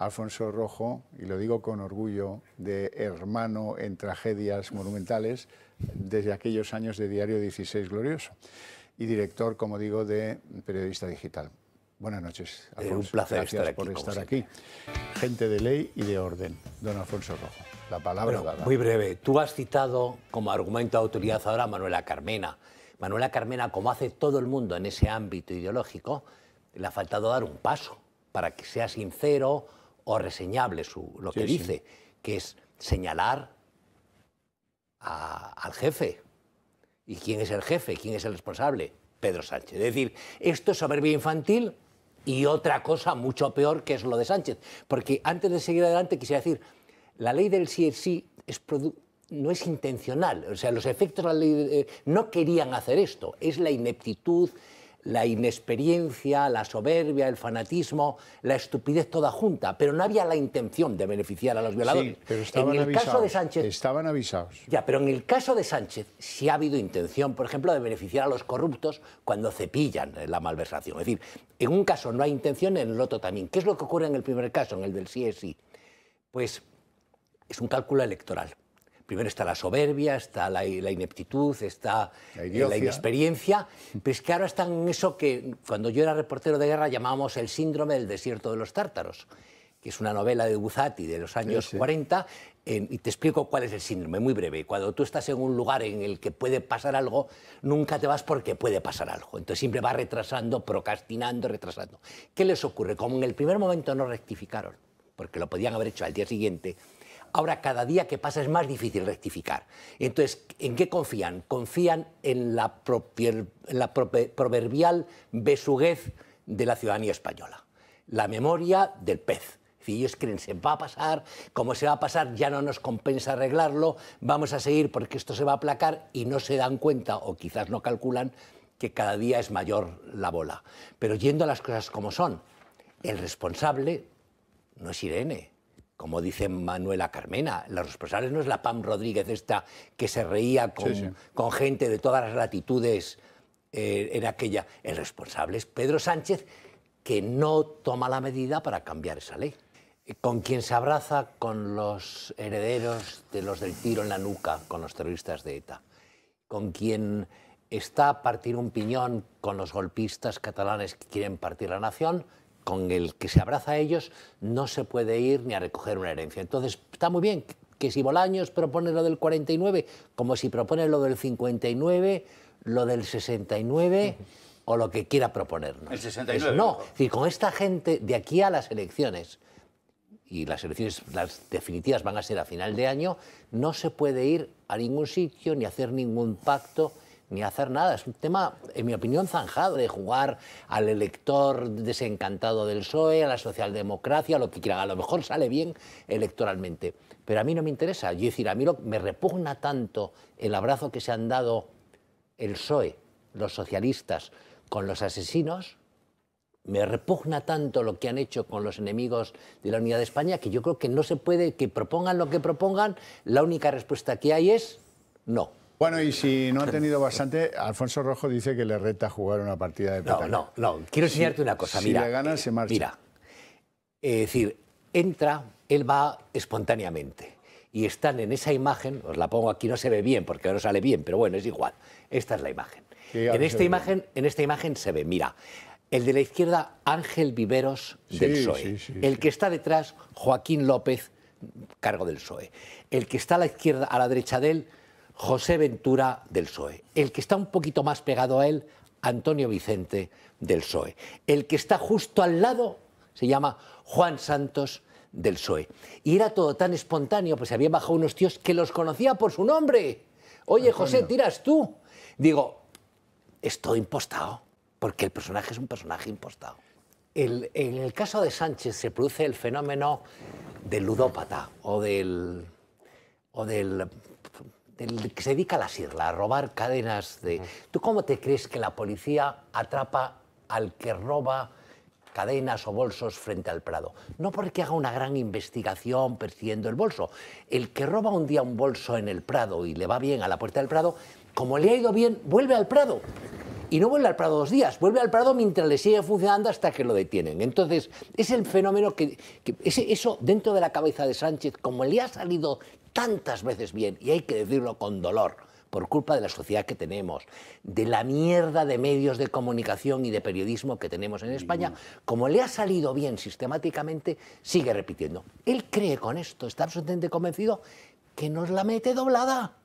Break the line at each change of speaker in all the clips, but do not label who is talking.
Alfonso Rojo, y lo digo con orgullo, de hermano en tragedias monumentales desde aquellos años de Diario 16 Glorioso y director, como digo, de Periodista Digital. Buenas noches, eh, Alfonso. un placer estar aquí, Gente de ley y de orden, don Alfonso Rojo. La palabra Muy
breve. Tú has citado como argumento de autoridad ahora a Manuela Carmena. Manuela Carmena, como hace todo el mundo en ese ámbito ideológico, le ha faltado dar un paso para que sea sincero, o reseñable su, lo que dice, que es señalar al jefe. ¿Y quién es el jefe? ¿Quién es el responsable? Pedro Sánchez. Es decir, esto es soberbia infantil y otra cosa mucho peor que es lo de Sánchez. Porque antes de seguir adelante quisiera decir, la ley del sí sí no es intencional. O sea, los efectos de la ley eh, no querían hacer esto. Es la ineptitud, la inexperiencia, la soberbia, el fanatismo, la estupidez toda junta, pero no había la intención de beneficiar a los violadores. Sí, pero estaban avisados, estaban avisados. Ya, pero en el caso de Sánchez sí ha habido intención, por ejemplo, de beneficiar a los corruptos cuando cepillan la malversación. Es decir, en un caso no hay intención, en el otro también. ¿Qué es lo que ocurre en el primer caso, en el del sí es sí? Pues es un cálculo electoral primero está la soberbia, está la, ineptitud, está la, eh, inexperiencia, pero es que ahora están en eso que cuando yo era reportero de guerra llamábamos el síndrome del desierto de los tártaros, que es una novela de Buzati de los años 40, y te explico cuál es el síndrome, muy breve. Cuando tú estás en un lugar en el que puede pasar algo, nunca te vas porque puede pasar algo. Entonces siempre vas retrasando, procrastinando, retrasando. ¿Qué les ocurre? Como en el primer momento no rectificaron, porque lo podían haber hecho al día siguiente, Ahora cada día que pasa es más difícil rectificar. Entonces, ¿en qué confían? Confían en la, proverbial besuguez de la ciudadanía española, la memoria del pez. Si ellos creen, se va a pasar, como se va a pasar, ya no nos compensa arreglarlo, vamos a seguir porque esto se va a aplacar y no se dan cuenta, o quizás no calculan, que cada día es mayor la bola. Pero yendo a las cosas como son, el responsable no es Irene, como dice Manuela Carmena, la responsables no es la Pam Rodríguez esta que se reía con, gente de todas las latitudes eh, era en aquella. El responsable es Pedro Sánchez que no toma la medida para cambiar esa ley. Con quien se abraza con los herederos de los del tiro en la nuca, con los terroristas de ETA. Con quien está a partir un piñón con los golpistas catalanes que quieren partir la nación con el que se abraza a ellos no se puede ir ni a recoger una herencia. Entonces, está muy bien que si Bolaños propone lo del 49, como si propone lo del 59, lo del 69 o lo que quiera proponernos.
El 69. no,
Y con esta gente de aquí a las elecciones, y las elecciones las definitivas van a ser a final de año, no se puede ir a ningún sitio ni hacer ningún pacto ni hacer nada. Es un tema, en mi opinión, zanjado, de jugar al elector desencantado del PSOE, a la socialdemocracia, a lo que quiera. A lo mejor sale bien electoralmente, pero a mí no me interesa. Yo decir, a mí me repugna tanto el abrazo que se han dado el PSOE, los socialistas, con los asesinos, me repugna tanto lo que han hecho con los enemigos de la unidad de España que yo creo que no se puede, que propongan lo que propongan, la única respuesta que hay es no.
Bueno, y si no han tenido bastante, Alfonso Rojo dice que le reta jugar una partida de petaca. No, no,
no. Quiero enseñarte una cosa. Mira, si le gana,
se marcha. Mira, es decir, entra,
él va espontáneamente. Y están en esa imagen, os la pongo aquí, no se ve bien porque ahora no sale bien, pero bueno, es igual. Esta es la imagen. en, esta imagen en esta imagen se ve, mira, el de la izquierda, Ángel Viveros del PSOE. el que está detrás, Joaquín López, cargo del PSOE. El que está a la izquierda, a la derecha de él, José Ventura del PSOE. El que está un poquito más pegado a él, Antonio Vicente del PSOE. El que está justo al lado se llama Juan Santos del PSOE. Y era todo tan espontáneo, pues se habían bajado unos tíos que los conocía por su nombre. Oye, José, tiras tú. Digo, es todo impostado, porque el personaje es un personaje impostado. en el caso de Sánchez se produce el fenómeno del ludópata o del, o del el que se dedica a la sirla, a robar cadenas de... ¿Tú cómo te crees que la policía atrapa al que roba cadenas o bolsos frente al Prado? No porque haga una gran investigación persiguiendo el bolso. El que roba un día un bolso en el Prado y le va bien a la puerta del Prado, como le ha ido bien, vuelve al Prado y no vuelve al Prado dos días, vuelve al Prado mientras le sigue funcionando hasta que lo detienen. Entonces, es el fenómeno que, eso dentro de la cabeza de Sánchez, como le ha salido tantas veces bien, y hay que decirlo con dolor, por culpa de la sociedad que tenemos, de la mierda de medios de comunicación y de periodismo que tenemos en España, como le ha salido bien sistemáticamente, sigue repitiendo. Él cree con esto, está absolutamente convencido que nos la mete doblada.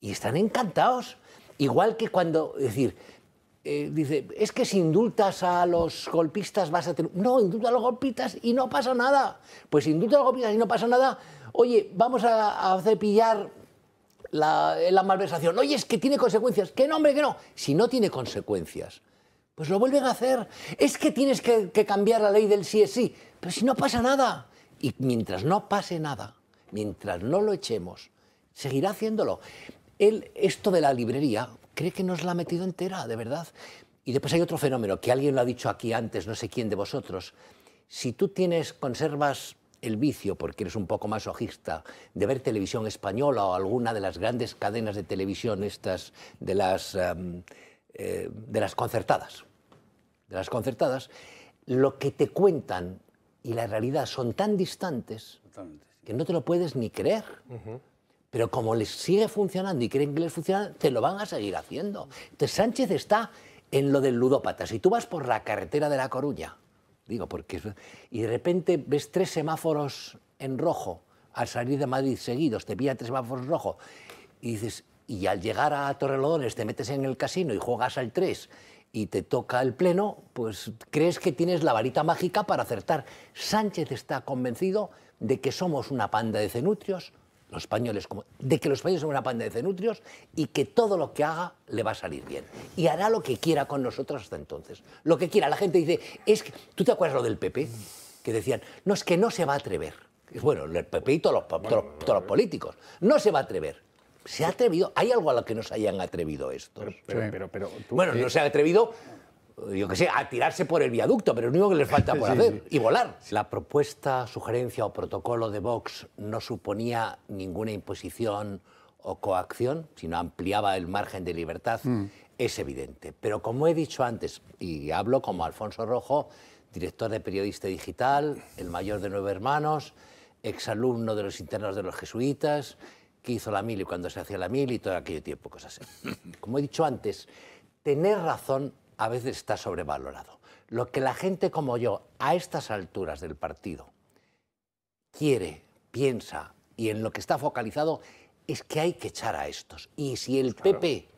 Y están encantados. Igual que cuando, decir, eh, dice, es que si indultas a los golpistas vas a tener... No, indultas a los golpistas y no pasa nada. Pues si indulta a los golpistas y no pasa nada, oye, vamos a, cepillar eh, la, malversación. Oye, es que tiene consecuencias. qué nombre hombre, que no. Si no tiene consecuencias, pues lo vuelven a hacer. Es que tienes que, que cambiar la ley del sí es sí. Pero si no pasa nada. Y mientras no pase nada, mientras no lo echemos, seguirá haciéndolo él, esto de la librería, cree que nos la ha metido entera, de verdad. Y después hay otro fenómeno, que alguien lo ha dicho aquí antes, no sé quién de vosotros. Si tú tienes, conservas el vicio, porque eres un poco más ojista, de ver televisión española o alguna de las grandes cadenas de televisión, estas de las, em, eh, de las concertadas, de las concertadas, lo que te cuentan y la realidad son tan distantes que no te lo puedes ni creer. Pero como les sigue funcionando y creen que les funciona, te lo van a seguir haciendo. Entonces Sánchez está en lo del ludópata. Si tú vas por la carretera de La Coruña, digo, porque y de repente ves tres semáforos en rojo al salir de Madrid seguidos, te pillan tres semáforos rojos y dices, y al llegar a Torrelodones te metes en el casino y juegas al tres, y te toca el pleno, pues crees que tienes la varita mágica para acertar. Sánchez está convencido de que somos una panda de cenutrios los españoles, como, de que los españoles son una panda de cenutrios y que todo lo que haga le va a salir bien. Y hará lo que quiera con nosotros hasta entonces. Lo que quiera. La gente dice, es que, ¿tú te acuerdas lo del PP? Que decían, no, es que no se va a atrever. Bueno, el PP y todos los, políticos. No se va a atrever se ha atrevido. Hay algo a lo que nos hayan atrevido estos. pero, bueno, no se ha atrevido yo qué sé, a tirarse por el viaducto, pero es lo único que le falta por hacer, y volar. La propuesta, sugerencia o protocolo de Vox no suponía ninguna imposición o coacción, sino ampliaba el margen de libertad, mm. es evidente. Pero como he dicho antes, y hablo como Alfonso Rojo, director de Periodista Digital, el mayor de nueve hermanos, exalumno de los internos de los jesuitas, que hizo la mil y cuando se hacía la mil y todo aquello tiempo, cosas así. Como he dicho antes, tener razón a veces está sobrevalorado. Lo que la gente como yo, a estas alturas del partido, quiere, piensa y en lo que está focalizado es que hay que echar a estos. Y si el PP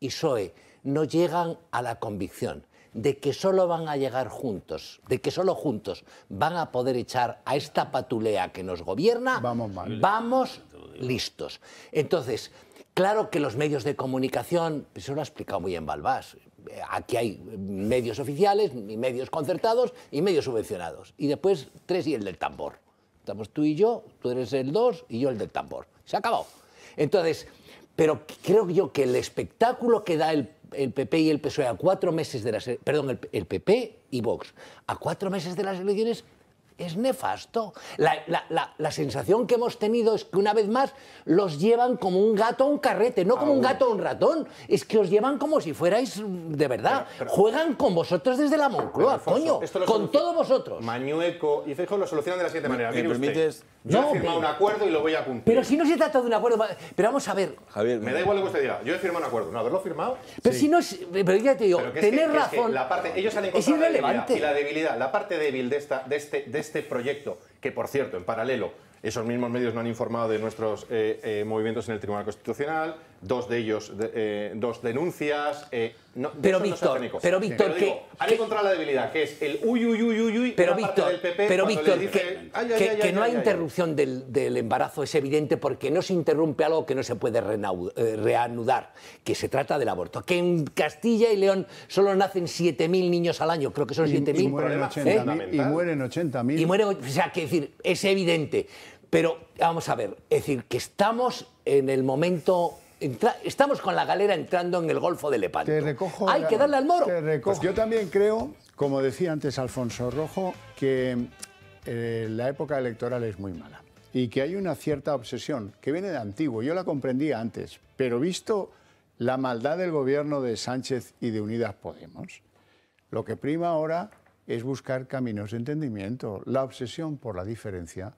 y PSOE no llegan a la convicción de que solo van a llegar juntos, de que solo juntos van a poder echar a esta patulea que nos gobierna, vamos, vamos listos. Entonces, claro que los medios de comunicación, eso lo ha explicado muy bien Balbás, aquí hay medios oficiales medios concertados y medios subvencionados. Y después tres y el del tambor. Estamos tú y yo, tú eres el dos y yo el del tambor. Se ha acabado. Entonces, pero creo yo que el espectáculo que da el, PP y el PSOE a cuatro meses de las... Perdón, el PP y Vox a cuatro meses de las elecciones es nefasto. La, sensación que hemos tenido es que una vez más los llevan como un gato a un carrete, no como un ah, gato a un ratón. Es que os llevan como si fuerais de verdad. Juegan con vosotros desde la Moncloa, coño. con todos vosotros.
Mañueco y Feijóo lo solucionan de la siguiente manera. ¿Me, yo he firmado un acuerdo y lo voy a cumplir.
Pero si no se trata de un acuerdo, pero vamos a ver. Javier, me da igual lo que usted diga.
Yo he firmado un acuerdo, no haberlo firmado. Pero si
no, pero ya te digo, tener razón. es
la parte, ellos y la debilidad, la parte débil este, de este, proyecto, que por cierto, en paralelo, esos mismos medios no han informado de nuestros eh, eh, movimientos en el Tribunal Constitucional, dos de ellos, eh, dos denuncias. Eh, pero, Víctor, pero, Víctor, han encontrado la debilidad, que es el uy, uy, uy, uy, pero Víctor, pero Víctor, que, que, no hay interrupción
del, del, embarazo es evidente porque no se interrumpe algo que no se puede eh, reanudar, que se trata del aborto. Que en Castilla y León solo nacen 7.000 niños al año, creo que son 7.000. Y, y, mueren
80.000.
Y mueren o sea, que decir, es evidente. Pero vamos a ver, es decir, que estamos en el momento estamos con la galera entrando en el Golfo de Lepanto. Hay que darle al moro.
Pues yo también creo, como decía antes Alfonso Rojo, que eh, la época electoral es muy mala y que hay una cierta obsesión que viene de antiguo. Yo la comprendía antes, pero visto la maldad del gobierno de Sánchez y de Unidas Podemos, lo que prima ahora es buscar caminos de entendimiento. La obsesión por la diferencia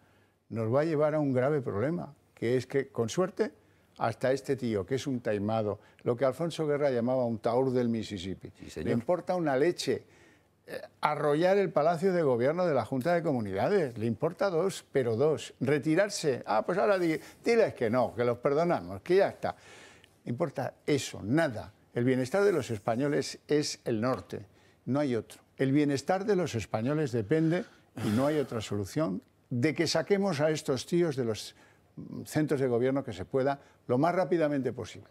nos va a llevar a un grave problema, que es que, con suerte, hasta este tío, que es un taimado, lo que Alfonso Guerra llamaba un taur del Mississippi. Le importa una leche eh, arrollar el palacio de gobierno de la Junta de Comunidades. Le importa dos, pero dos. Retirarse. Ah, pues ahora diles que no, que los perdonamos, que ya está. Importa eso, nada. El bienestar de los españoles es el norte, no hay otro. El bienestar de los españoles depende, y no hay otra solución, de que saquemos a estos tíos de los centros de gobierno que se pueda lo más rápidamente posible.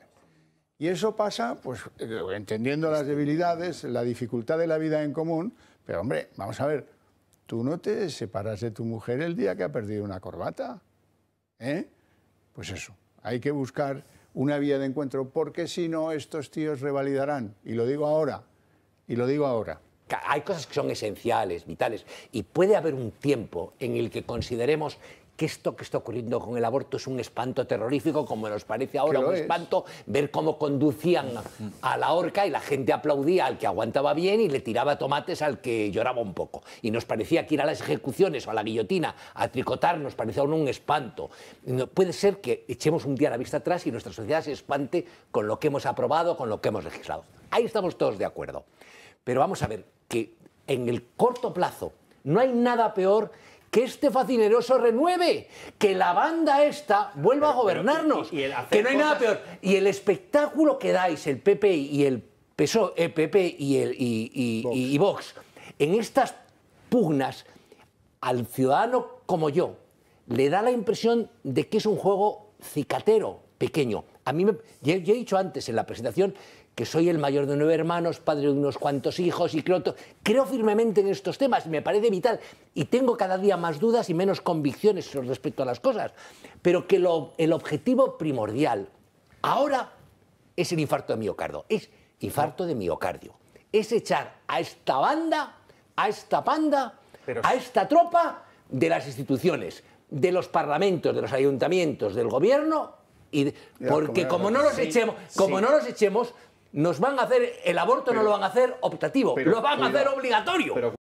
Y eso pasa, pues, eh, entendiendo las debilidades, la dificultad de la vida en común, pero hombre, vamos a ver, tú no te separas de tu mujer el día que ha perdido una corbata, ¿eh? Pues eso, hay que buscar una vía de encuentro, porque si no, estos tíos revalidarán, y lo digo ahora, y lo digo ahora. Hay
cosas que son esenciales, vitales, y puede haber un tiempo en el que consideremos que esto que está ocurriendo con el aborto es un espanto terrorífico, como nos parece ahora un espanto, ver cómo conducían a la horca y la gente aplaudía al que aguantaba bien y le tiraba tomates al que lloraba un poco. Y nos parecía que ir a las ejecuciones o a la guillotina a tricotar nos parecía un espanto. puede ser que echemos un día la vista atrás y nuestra sociedad se espante con lo que hemos aprobado, con lo que hemos legislado. Ahí estamos todos de acuerdo. Pero vamos a ver que en el corto plazo no hay nada peor que este facineroso renueve, que la banda esta vuelva a gobernarnos, y, que no hay nada peor. Y el espectáculo que dais, el PP y el PSOE, PP eh, y, el, y, Vox. en estas pugnas, al ciudadano como yo, le da la impresión de que es un juego cicatero, pequeño. A mí he dicho antes en la presentación que soy el mayor de nueve hermanos, padre de unos cuantos hijos y creo, creo firmemente en estos temas, me parece vital y tengo cada día más dudas y menos convicciones respecto a las cosas, pero que el objetivo primordial ahora es el infarto de miocardio, es infarto de miocardio, es echar a esta banda, a esta panda, a esta tropa de las instituciones, de los parlamentos, de los ayuntamientos, del gobierno porque como no los echemos, como no los
echemos, ¿Nos van a hacer el aborto no lo van a hacer optativo? lo van a hacer obligatorio.